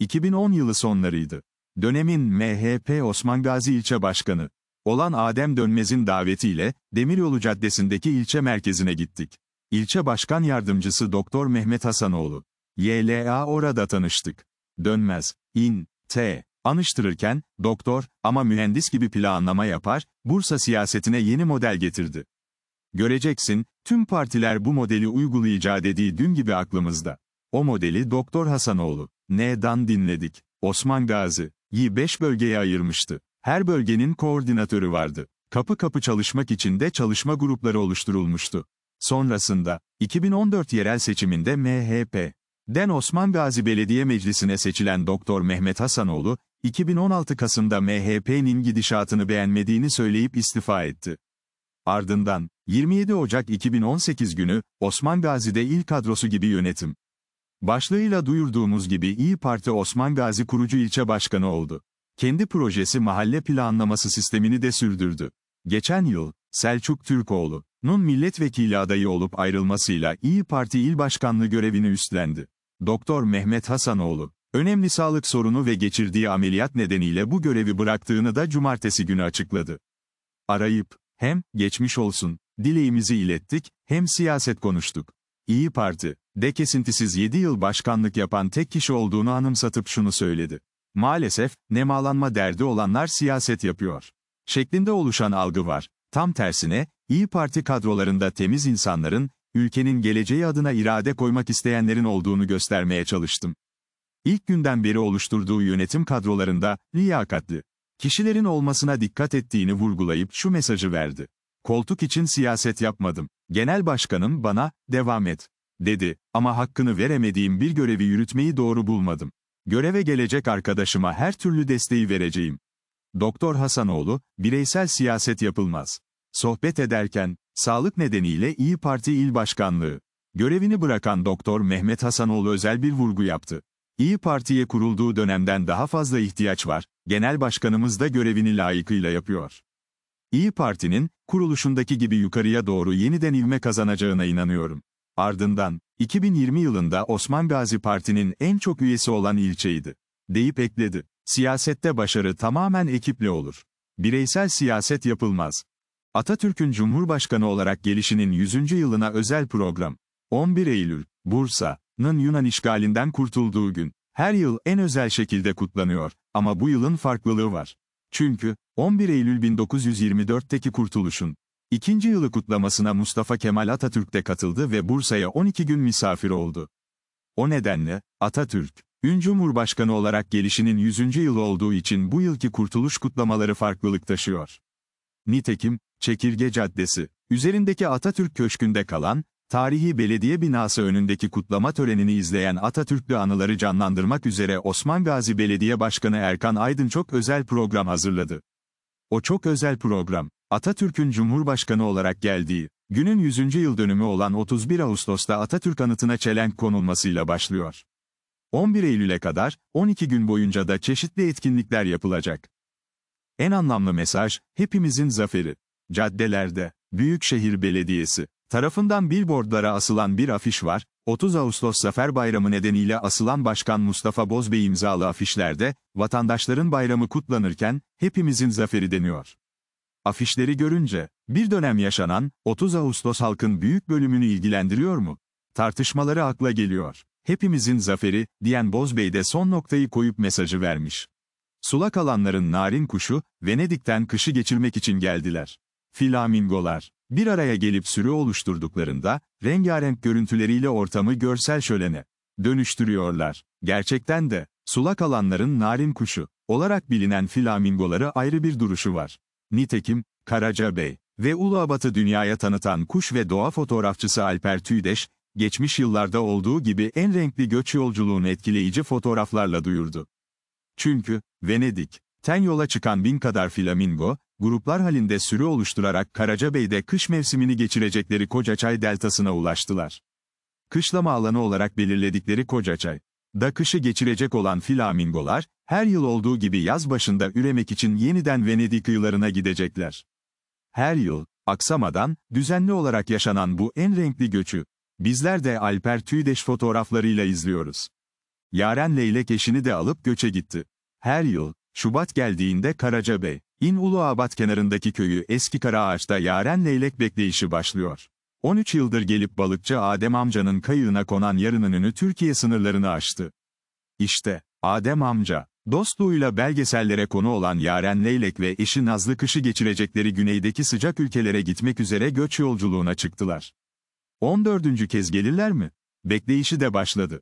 2010 yılı sonlarıydı. Dönemin MHP Osman Gazi ilçe başkanı olan Adem Dönmez'in davetiyle Demiryolu Caddesi'ndeki ilçe merkezine gittik. İlçe başkan yardımcısı Doktor Mehmet Hasanoğlu, YLA orada tanıştık. Dönmez, in, t, anıştırırken, doktor ama mühendis gibi planlama yapar, Bursa siyasetine yeni model getirdi. Göreceksin, tüm partiler bu modeli uygulayacağı dediği dün gibi aklımızda. O modeli Doktor Hasanoğlu. N'dan dinledik. Osman Gazi, Yi 5 bölgeye ayırmıştı. Her bölgenin koordinatörü vardı. Kapı kapı çalışmak için de çalışma grupları oluşturulmuştu. Sonrasında, 2014 yerel seçiminde MHP, Den Osman Gazi Belediye Meclisi'ne seçilen Doktor Mehmet Hasanoğlu, 2016 Kasım'da MHP'nin gidişatını beğenmediğini söyleyip istifa etti. Ardından, 27 Ocak 2018 günü, Osman Gazi'de il kadrosu gibi yönetim, Başlığıyla duyurduğumuz gibi İyi Parti Osman Gazi kurucu ilçe başkanı oldu. Kendi projesi mahalle planlaması sistemini de sürdürdü. Geçen yıl, Selçuk Türkoğlu'nun milletvekili adayı olup ayrılmasıyla İyi Parti il başkanlığı görevini üstlendi. Doktor Mehmet Hasanoğlu, önemli sağlık sorunu ve geçirdiği ameliyat nedeniyle bu görevi bıraktığını da cumartesi günü açıkladı. Arayıp, hem, geçmiş olsun, dileğimizi ilettik, hem siyaset konuştuk. İyi Parti, de kesintisiz 7 yıl başkanlık yapan tek kişi olduğunu anımsatıp şunu söyledi. Maalesef, nemalanma derdi olanlar siyaset yapıyor. Şeklinde oluşan algı var. Tam tersine, İyi Parti kadrolarında temiz insanların, ülkenin geleceği adına irade koymak isteyenlerin olduğunu göstermeye çalıştım. İlk günden beri oluşturduğu yönetim kadrolarında, liyakatli, kişilerin olmasına dikkat ettiğini vurgulayıp şu mesajı verdi. Koltuk için siyaset yapmadım. Genel başkanım bana, devam et dedi, ama hakkını veremediğim bir görevi yürütmeyi doğru bulmadım. Göreve gelecek arkadaşıma her türlü desteği vereceğim. Doktor Hasanoğlu, bireysel siyaset yapılmaz. Sohbet ederken, sağlık nedeniyle İyi Parti İl Başkanlığı, görevini bırakan Doktor Mehmet Hasanoğlu özel bir vurgu yaptı. İyi Parti'ye kurulduğu dönemden daha fazla ihtiyaç var, genel başkanımız da görevini layıkıyla yapıyor. İyi Parti'nin, kuruluşundaki gibi yukarıya doğru yeniden ivme kazanacağına inanıyorum. Ardından, 2020 yılında Osman Gazi Parti'nin en çok üyesi olan ilçeydi. Deyip ekledi, siyasette başarı tamamen ekiple olur. Bireysel siyaset yapılmaz. Atatürk'ün Cumhurbaşkanı olarak gelişinin 100. yılına özel program. 11 Eylül, Bursa'nın Yunan işgalinden kurtulduğu gün, her yıl en özel şekilde kutlanıyor ama bu yılın farklılığı var. Çünkü, 11 Eylül 1924'teki kurtuluşun, İkinci yılı kutlamasına Mustafa Kemal Atatürk de katıldı ve Bursa'ya 12 gün misafir oldu. O nedenle, Atatürk, Ün Cumhurbaşkanı olarak gelişinin 100. yılı olduğu için bu yılki kurtuluş kutlamaları farklılık taşıyor. Nitekim, Çekirge Caddesi, üzerindeki Atatürk Köşkü'nde kalan, tarihi belediye binası önündeki kutlama törenini izleyen Atatürklü anıları canlandırmak üzere Osman Gazi Belediye Başkanı Erkan Aydın çok özel program hazırladı. O çok özel program, Atatürk'ün Cumhurbaşkanı olarak geldiği, günün 100. yıl dönümü olan 31 Ağustos'ta Atatürk anıtına çelenk konulmasıyla başlıyor. 11 Eylül'e kadar, 12 gün boyunca da çeşitli etkinlikler yapılacak. En anlamlı mesaj, hepimizin zaferi. Caddelerde, Büyükşehir Belediyesi tarafından billboardlara asılan bir afiş var, 30 Ağustos Zafer Bayramı nedeniyle asılan Başkan Mustafa Bozbey imzalı afişlerde, vatandaşların bayramı kutlanırken, hepimizin zaferi deniyor. Afişleri görünce, bir dönem yaşanan, 30 Ağustos halkın büyük bölümünü ilgilendiriyor mu? Tartışmaları akla geliyor. Hepimizin zaferi, diyen Bozbey de son noktayı koyup mesajı vermiş. Sulak alanların narin kuşu, Venedik'ten kışı geçirmek için geldiler. Flamingolar, bir araya gelip sürü oluşturduklarında, rengarenk görüntüleriyle ortamı görsel şölene dönüştürüyorlar. Gerçekten de, sulak alanların narin kuşu olarak bilinen flamingoları ayrı bir duruşu var. Nitekim, Karaca Bey ve Uluabat'ı dünyaya tanıtan kuş ve doğa fotoğrafçısı Alper Tüydeş, geçmiş yıllarda olduğu gibi en renkli göç yolculuğunu etkileyici fotoğraflarla duyurdu. Çünkü, Venedik, ten yola çıkan bin kadar flamingo, gruplar halinde sürü oluşturarak Karacabey'de kış mevsimini geçirecekleri Kocaçay Deltası'na ulaştılar. Kışlama alanı olarak belirledikleri Kocaçay, da kışı geçirecek olan flamingolar, her yıl olduğu gibi yaz başında üremek için yeniden Venedik kıyılarına gidecekler. Her yıl, aksamadan, düzenli olarak yaşanan bu en renkli göçü, bizler de Alper Tüydeş fotoğraflarıyla izliyoruz. Yaren leylek eşini de alıp göçe gitti. Her yıl, Şubat geldiğinde Karacabey, İn Uluabat kenarındaki köyü Eski kara ağaçta Yaren leylek bekleyişi başlıyor. 13 yıldır gelip balıkçı Adem amcanın kayığına konan yarının ünü Türkiye sınırlarını aştı. İşte, Adem amca, dostluğuyla belgesellere konu olan Yaren Leylek ve eşi Nazlı kışı geçirecekleri güneydeki sıcak ülkelere gitmek üzere göç yolculuğuna çıktılar. 14. kez gelirler mi? Bekleyişi de başladı.